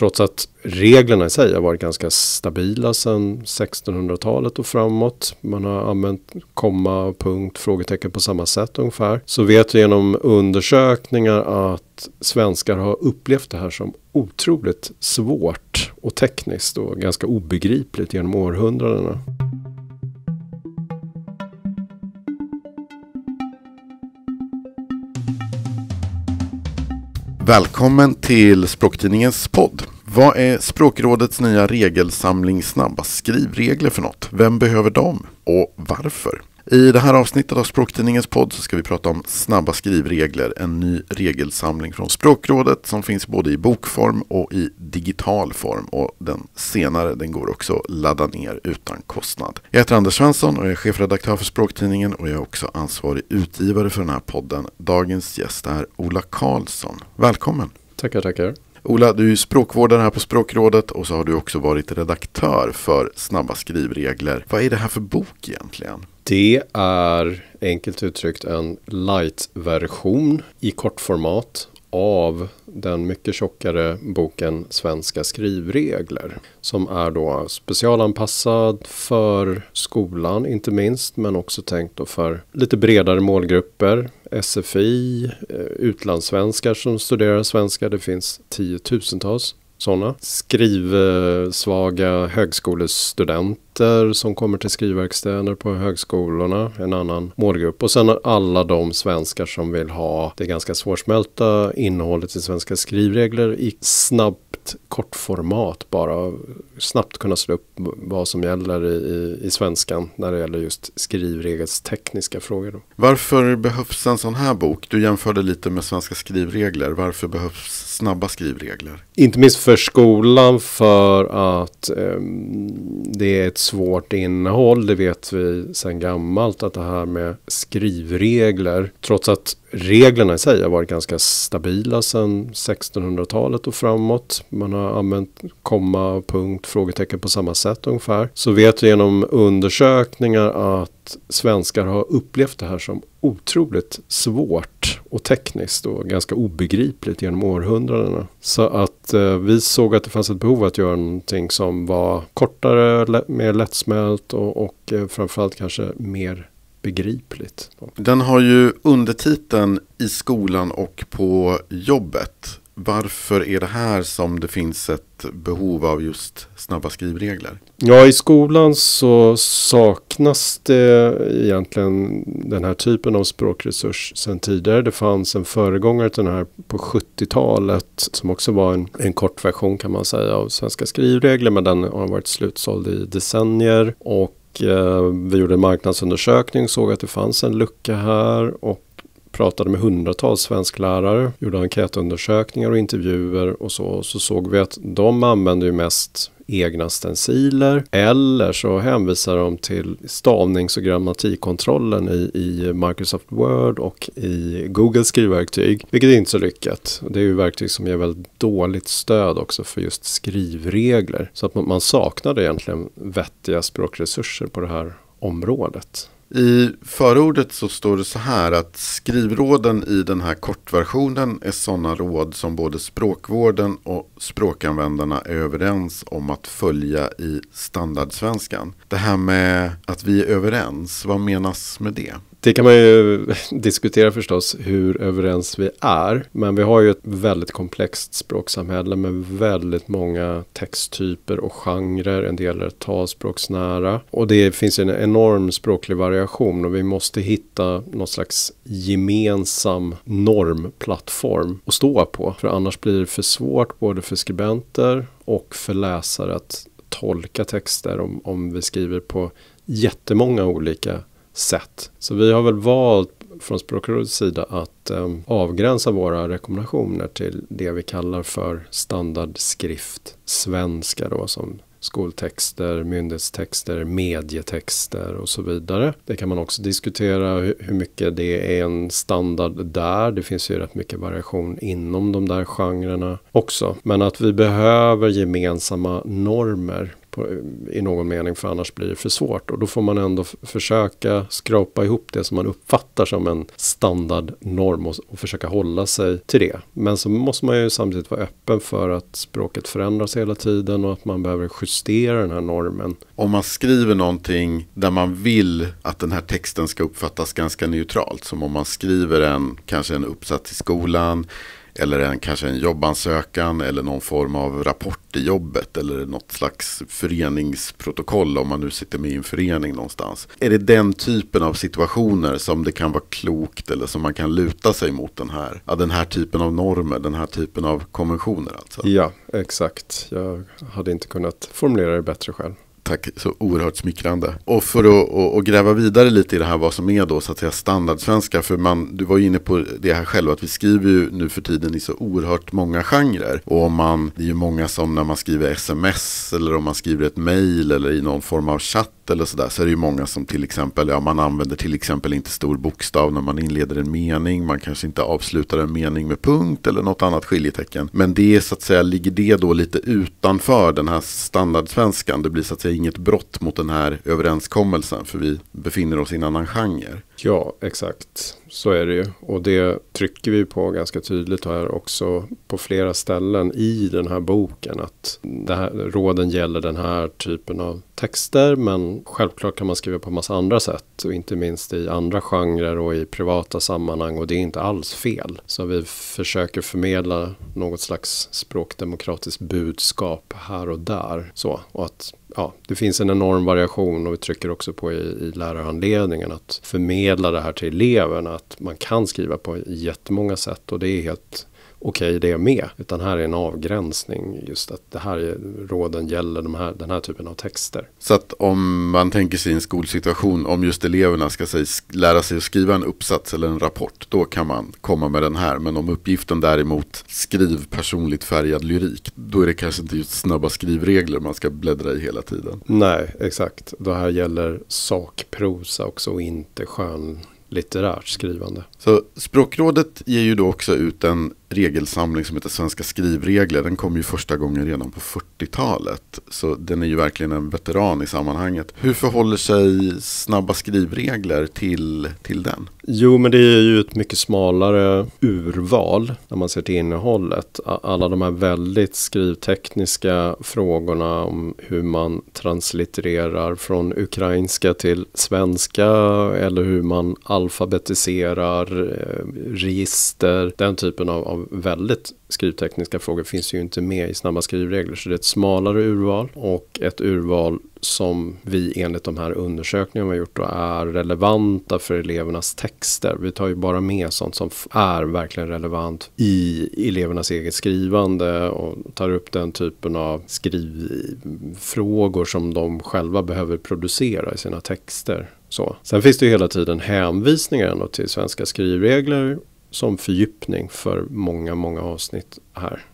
Trots att reglerna i sig har varit ganska stabila sedan 1600-talet och framåt. Man har använt komma, punkt, frågetecken på samma sätt ungefär. Så vet vi genom undersökningar att svenskar har upplevt det här som otroligt svårt och tekniskt och ganska obegripligt genom århundradena. Välkommen till Språktidningens podd. Vad är Språkrådets nya regelsamling Snabba skrivregler för något? Vem behöver dem? Och varför? I det här avsnittet av Språktidningens podd så ska vi prata om snabba skrivregler. En ny regelsamling från Språkrådet som finns både i bokform och i digital form. Och den senare den går också att ladda ner utan kostnad. Jag heter Anders Svensson och jag är chefredaktör för Språktidningen och jag är också ansvarig utgivare för den här podden. Dagens gäst är Ola Karlsson. Välkommen! Tackar, tackar. Ola, du är språkvårdare här på Språkrådet och så har du också varit redaktör för Snabba skrivregler. Vad är det här för bok egentligen? Det är enkelt uttryckt en light-version i kortformat av den mycket tjockare boken Svenska skrivregler. Som är då specialanpassad för skolan inte minst men också tänkt då för lite bredare målgrupper. SFI, eh, utlandssvenskar som studerar svenska, det finns tiotusentals sådana. Skrivsvaga högskolestudenter studenter som kommer till skrivverkstäder på högskolorna, en annan målgrupp. Och sen alla de svenskar som vill ha det ganska svårsmälta innehållet i svenska skrivregler i snabbt kortformat bara. Snabbt kunna slå upp vad som gäller i, i, i svenskan när det gäller just skrivregelstekniska frågor. Då. Varför behövs en sån här bok? Du jämförde lite med svenska skrivregler. Varför behövs snabba skrivregler? Inte minst för skolan för att eh, det är ett svårt innehåll. Det vet vi sedan gammalt att det här med skrivregler, trots att reglerna i sig har varit ganska stabila sedan 1600-talet och framåt. Man har använt komma, punkt, frågetecken på samma sätt ungefär. Så vet vi genom undersökningar att svenskar har upplevt det här som otroligt svårt och tekniskt och ganska obegripligt genom århundradena. Så att eh, vi såg att det fanns ett behov att göra någonting som var kortare, mer lättsmält och, och eh, framförallt kanske mer begripligt. Den har ju undertiteln I skolan och på jobbet varför är det här som det finns ett behov av just snabba skrivregler? Ja, i skolan så saknas det egentligen den här typen av språkresurs sedan tidigare. Det fanns en föregångare till den här på 70-talet som också var en, en kortversion kan man säga av svenska skrivregler, men den har varit slutsåld i decennier. Och eh, vi gjorde en marknadsundersökning, och såg att det fanns en lucka här och pratade med hundratals svensklärare, gjorde enkätundersökningar och intervjuer och så. så såg vi att de använde ju mest egna stenciler eller så hänvisar de till stavnings och grammatikkontrollen i, i Microsoft Word och i Google skrivverktyg, vilket är inte så lyckat. Det är ju verktyg som ger väldigt dåligt stöd också för just skrivregler så att man, man saknar egentligen vettiga språkresurser på det här området. I förordet så står det så här att skrivråden i den här kortversionen är sådana råd som både språkvården och språkanvändarna är överens om att följa i standardsvenskan. Det här med att vi är överens, vad menas med det? Det kan man ju diskutera förstås hur överens vi är. Men vi har ju ett väldigt komplext språksamhälle med väldigt många texttyper och genrer. En del är talspråksnära. Och det finns en enorm språklig variation och vi måste hitta någon slags gemensam normplattform att stå på. För annars blir det för svårt både för skribenter och för läsare att tolka texter om, om vi skriver på jättemånga olika sätt. Så vi har väl valt från Språkrådets sida att äm, ehm, avgränsa våra rekommendationer till det vi kallar för standardskrift svenska då som skoltexter, myndighetstexter, medietexter och så vidare. Det kan man också diskutera hur mycket det är en standard där. Det finns ju rätt mycket variation inom de där genrerna också. Men att vi behöver gemensamma normer på, i någon mening för annars blir det för svårt. Och då får man ändå försöka skrapa ihop det som man uppfattar som en standardnorm och, och, försöka hålla sig till det. Men så måste man ju samtidigt vara öppen för att språket förändras hela tiden och att man behöver justera den här normen. Om man skriver någonting där man vill att den här texten ska uppfattas ganska neutralt, som om man skriver en, kanske en uppsats i skolan, eller en, kanske en jobbansökan eller någon form av rapport i jobbet eller något slags föreningsprotokoll om man nu sitter med i en förening någonstans. Är det den typen av situationer som det kan vara klokt eller som man kan luta sig mot den här, ja, den här typen av normer, den här typen av konventioner alltså? Ja, exakt. Jag hade inte kunnat formulera det bättre själv tack. Så oerhört smickrande. Och för att och, och gräva vidare lite i det här vad som är då så att säga standardsvenska. För man, du var ju inne på det här själv att vi skriver ju nu för tiden i så oerhört många genrer. Och om man, det är ju många som när man skriver sms eller om man skriver ett mail eller i någon form av chatt eller sådär så är det ju många som till exempel, ja man använder till exempel inte stor bokstav när man inleder en mening, man kanske inte avslutar en mening med punkt eller något annat skiljetecken. Men det är så att säga, ligger det då lite utanför den här standardsvenskan, det blir så att säga inget brott mot den här överenskommelsen för vi befinner oss i en annan genre. Ja, exakt. Så är det ju. Och det trycker vi på ganska tydligt här också på flera ställen i den här boken. Att det här, råden gäller den här typen av texter men självklart kan man skriva på massa andra sätt. Och inte minst i andra genrer och i privata sammanhang och det är inte alls fel. Så vi försöker förmedla något slags språkdemokratiskt budskap här och där. Så, och att ja, det finns en enorm variation och vi trycker också på i, i lärarhandledningen att förmedla det här till eleverna att man kan skriva på jättemånga sätt och det är helt okej okay, det är med. Utan här är en avgränsning just att det här råden gäller de här, den här typen av texter. Så att om man tänker sig en skolsituation om just eleverna ska sig, lära sig att skriva en uppsats eller en rapport då kan man komma med den här. Men om uppgiften däremot skriv personligt färgad lyrik då är det kanske inte just snabba skrivregler man ska bläddra i hela tiden. Nej, exakt. Det här gäller sakprosa också och inte skön litterärt skrivande. Så språkrådet ger ju då också ut en regelsamling som heter Svenska skrivregler. Den kom ju första gången redan på 40-talet. Så den är ju verkligen en veteran i sammanhanget. Hur förhåller sig snabba skrivregler till, till den? Jo, men det är ju ett mycket smalare urval när man ser till innehållet. Alla de här väldigt skrivtekniska frågorna om hur man translittererar från ukrainska till svenska eller hur man alfabetiserar eh, register, den typen av, av väldigt skrivtekniska frågor finns ju inte med i snabba skrivregler. Så det är ett smalare urval och ett urval som vi enligt de här undersökningarna vi har gjort då är relevanta för elevernas texter. Vi tar ju bara med sånt som är verkligen relevant i elevernas eget skrivande och tar upp den typen av skrivfrågor som de själva behöver producera i sina texter. Så. Sen finns det ju hela tiden hänvisningar ändå till svenska skrivregler som fördjupning för många, många avsnitt här.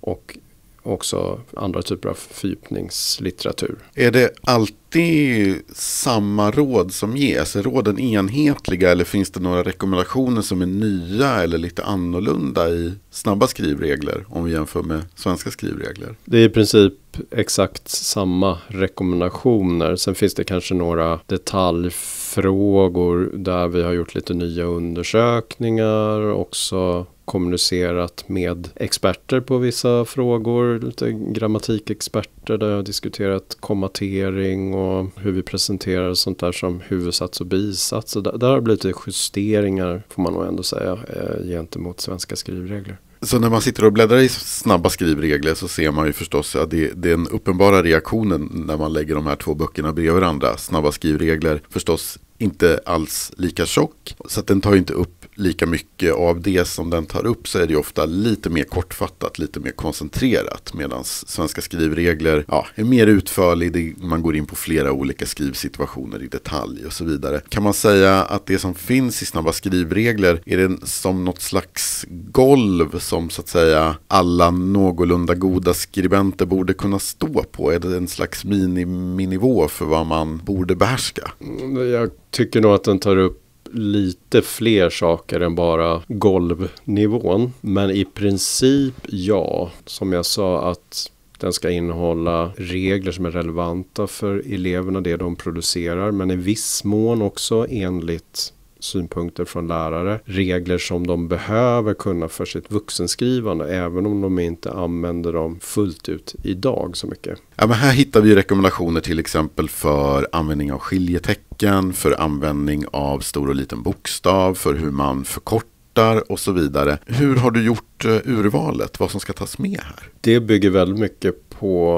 Och också andra typer av fördjupningslitteratur. Är det alltid samma råd som ges? Är råden enhetliga eller finns det några rekommendationer som är nya eller lite annorlunda i snabba skrivregler om vi jämför med svenska skrivregler? Det är i princip exakt samma rekommendationer. Sen finns det kanske några detaljfrågor där vi har gjort lite nya undersökningar också kommunicerat med experter på vissa frågor, lite grammatikexperter där jag har diskuterat kommatering och hur vi presenterar sånt där som huvudsats och bisats. Så där, där har det blivit lite justeringar får man nog ändå säga eh, gentemot svenska skrivregler. Så när man sitter och bläddrar i snabba skrivregler så ser man ju förstås att det, är den uppenbara reaktionen när man lägger de här två böckerna bredvid varandra. Snabba skrivregler, förstås inte alls lika tjock. Så den tar inte upp lika mycket och av det som den tar upp så är det ofta lite mer kortfattat, lite mer koncentrerat. Medan svenska skrivregler ja, är mer utförlig, man går in på flera olika skrivsituationer i detalj och så vidare. Kan man säga att det som finns i snabba skrivregler är det som något slags golv som så att säga alla någorlunda goda skribenter borde kunna stå på? Är det en slags miniminivå för vad man borde behärska? Mm, jag tycker nog att den tar upp lite fler saker än bara golvnivån. Men i princip ja. Som jag sa att den ska innehålla regler som är relevanta för eleverna, det de producerar, men i viss mån också enligt synpunkter från lärare, regler som de behöver kunna för sitt vuxenskrivande, även om de inte använder dem fullt ut idag så mycket. Ja, men här hittar vi rekommendationer till exempel för användning av skiljetecken, för användning av stor och liten bokstav, för hur man förkortar och så vidare. Hur har du gjort eh, urvalet, vad som ska tas med här? Det bygger väldigt mycket på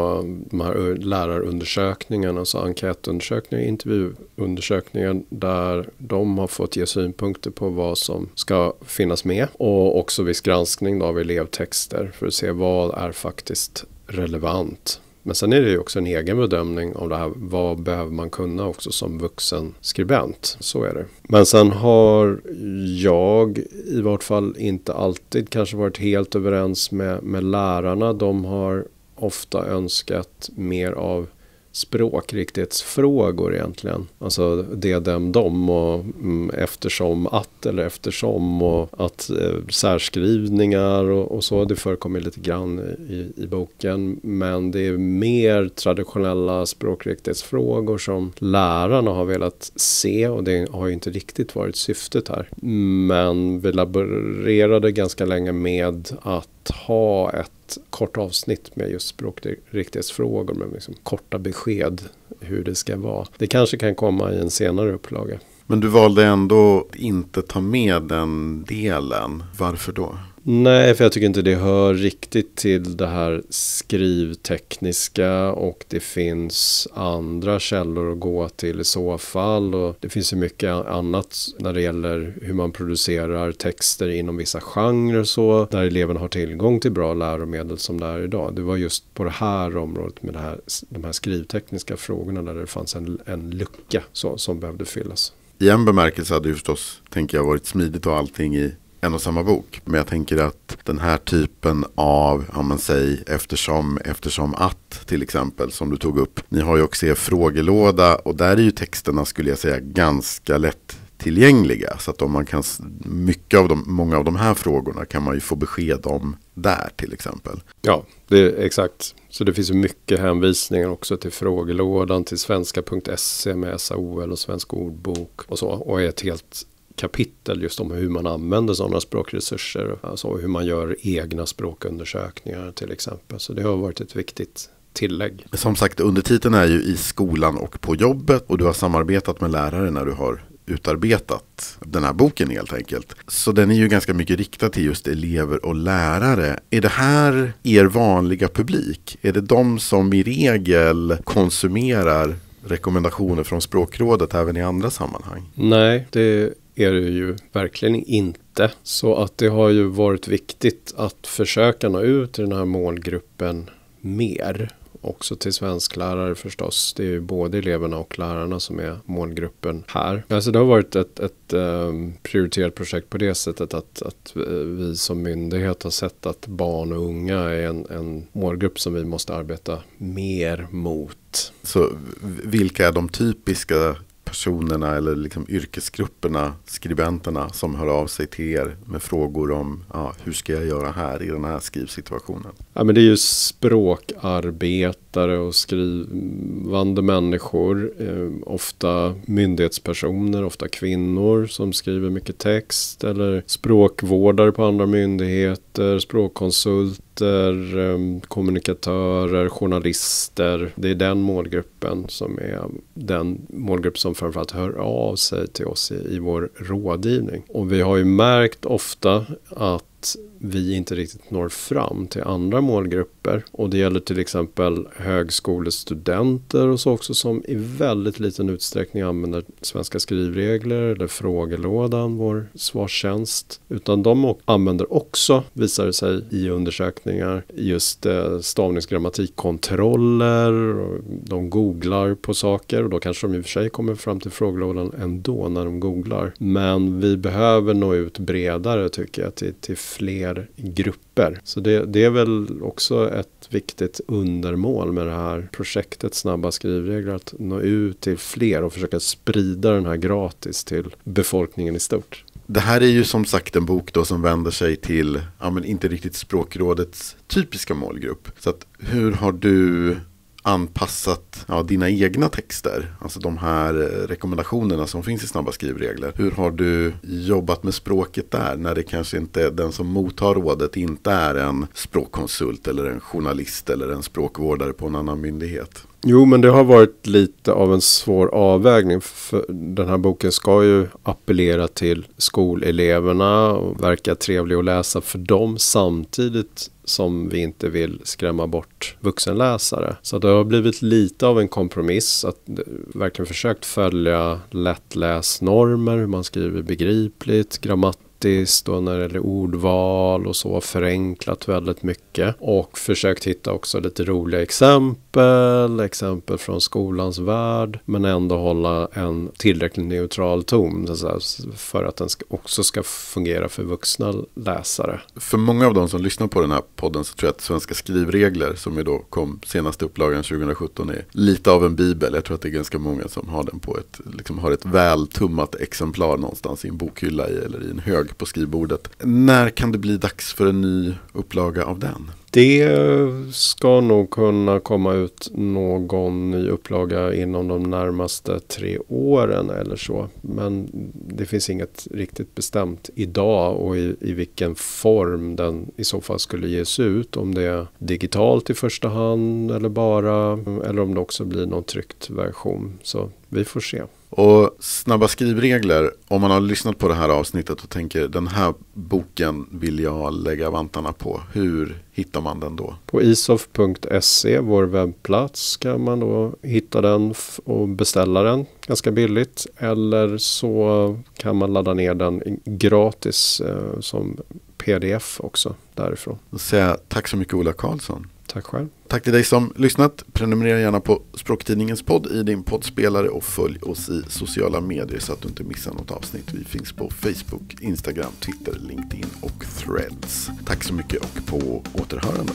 de här eh, lärarundersökningarna, alltså enkätundersökningar, intervjuundersökningar där de har fått ge synpunkter på vad som ska finnas med och också viss granskning då av elevtexter för att se vad är faktiskt relevant. Men sen är det ju också en egen bedömning av det här. Vad behöver man kunna också som vuxen skribent? Så är det. Men sen har jag i vart fall inte alltid kanske varit helt överens med, med lärarna. De har ofta önskat mer av språkriktighetsfrågor egentligen. Alltså det, dem, dem och mm, eftersom att eller eftersom och att eh, särskrivningar och, och, så. Det förekommer lite grann i, i, boken. Men det är mer traditionella språkriktighetsfrågor som lärarna har velat se och det har ju inte riktigt varit syftet här. Men vi laborerade ganska länge med att att ha ett kort avsnitt med just språkriktighetsfrågor med liksom korta besked hur det ska vara. Det kanske kan komma i en senare upplaga. Men du valde ändå inte ta med den delen. Varför då? Nej, för jag tycker inte det hör riktigt till det här skrivtekniska och det finns andra källor att gå till i så fall och det finns ju mycket annat när det gäller hur man producerar texter inom vissa genrer och så där eleverna har tillgång till bra läromedel som det är idag. Det var just på det här området med här, de här skrivtekniska frågorna där det fanns en, en lucka så, som behövde fyllas. I en bemärkelse hade det förstås, tänker jag, varit smidigt och allting i en och samma bok. Men jag tänker att den här typen av, om man säger eftersom, eftersom att till exempel som du tog upp. Ni har ju också er frågelåda och där är ju texterna skulle jag säga ganska lätt tillgängliga. Så att om man kan, mycket av de, många av de här frågorna kan man ju få besked om där till exempel. Ja, det är exakt. Så det finns ju mycket hänvisningar också till frågelådan, till svenska.se med SAOL och Svensk ordbok och så. Och är ett helt kapitel just om hur man använder sådana språkresurser. Alltså hur man gör egna språkundersökningar till exempel. Så det har varit ett viktigt tillägg. Som sagt, undertiteln är ju i skolan och på jobbet. Och du har samarbetat med lärare när du har utarbetat den här boken helt enkelt. Så den är ju ganska mycket riktad till just elever och lärare. Är det här er vanliga publik? Är det de som i regel konsumerar rekommendationer från språkrådet även i andra sammanhang? Nej, det är det ju verkligen inte. Så att det har ju varit viktigt att försöka nå ut till den här målgruppen mer. Också till svensklärare förstås. Det är ju både eleverna och lärarna som är målgruppen här. Alltså det har varit ett, ett ehm, prioriterat projekt på det sättet att, att vi som myndighet har sett att barn och unga är en, en målgrupp som vi måste arbeta mer mot. Så vilka är de typiska personerna eller liksom yrkesgrupperna, skribenterna som hör av sig till er med frågor om ja, hur ska jag göra här i den här skrivsituationen? Ja, men det är ju språkarbetare och skrivande människor, eh, ofta myndighetspersoner, ofta kvinnor som skriver mycket text eller språkvårdare på andra myndigheter, språkkonsult journalister, ehm, kommunikatörer, journalister. Det är den målgruppen som är den målgrupp som framförallt hör av sig till oss i, i vår rådgivning. Och vi har ju märkt ofta att att vi inte riktigt når fram till andra målgrupper. Och det gäller till exempel högskolestudenter och så också som i väldigt liten utsträckning använder svenska skrivregler eller frågelådan, vår svarstjänst. Utan de använder också, visar det sig i undersökningar, just eh, stavningsgrammatikkontroller. De googlar på saker och då kanske de i och för sig kommer fram till frågelådan ändå när de googlar. Men vi behöver nå ut bredare tycker jag till, till fler grupper. Så det, det är väl också ett viktigt undermål med det här projektet Snabba skrivregler. Att nå ut till fler och försöka sprida den här gratis till befolkningen i stort. Det här är ju som sagt en bok då som vänder sig till, ja men inte riktigt språkrådets typiska målgrupp. Så att hur har du anpassat ja, dina egna texter? Alltså de här eh, rekommendationerna som finns i snabba skrivregler. Hur har du jobbat med språket där? När det kanske inte är den som mottar rådet inte är en språkkonsult eller en journalist eller en språkvårdare på en annan myndighet. Jo, men det har varit lite av en svår avvägning. För den här boken ska ju appellera till skoleleverna och verka trevlig att läsa för dem samtidigt som vi inte vill skrämma bort vuxenläsare. Så det har blivit lite av en kompromiss. Att verkligen försökt följa lättläsnormer, hur man skriver begripligt, grammat kritiskt och när det gäller ordval och så förenklat väldigt mycket och försökt hitta också lite roliga exempel, exempel från skolans värld men ändå hålla en tillräckligt neutral ton för att den också ska fungera för vuxna läsare. För många av de som lyssnar på den här podden så tror jag att Svenska skrivregler som ju då kom senaste upplagan 2017 är lite av en bibel. Jag tror att det är ganska många som har den på ett, liksom har ett vältummat exemplar någonstans i en bokhylla i, eller i en hög ligger på skrivbordet. När kan det bli dags för en ny upplaga av den? Det ska nog kunna komma ut någon ny upplaga inom de närmaste tre åren eller så. Men det finns inget riktigt bestämt idag och i, i vilken form den i så fall skulle ges ut. Om det är digitalt i första hand eller bara eller om det också blir någon tryckt version. Så vi får se. Och snabba skrivregler, om man har lyssnat på det här avsnittet och tänker den här boken vill jag lägga vantarna på. Hur hittar man den då? På isof.se, vår webbplats, kan man då hitta den och beställa den ganska billigt. Eller så kan man ladda ner den gratis eh, som pdf också därifrån. Säga, tack så mycket Ola Karlsson. Tack själv. Tack till dig som lyssnat. Prenumerera gärna på Språktidningens podd i din poddspelare och följ oss i sociala medier så att du inte missar något avsnitt. Vi finns på Facebook, Instagram, Twitter, LinkedIn och Threads. Tack så mycket och på återhörande.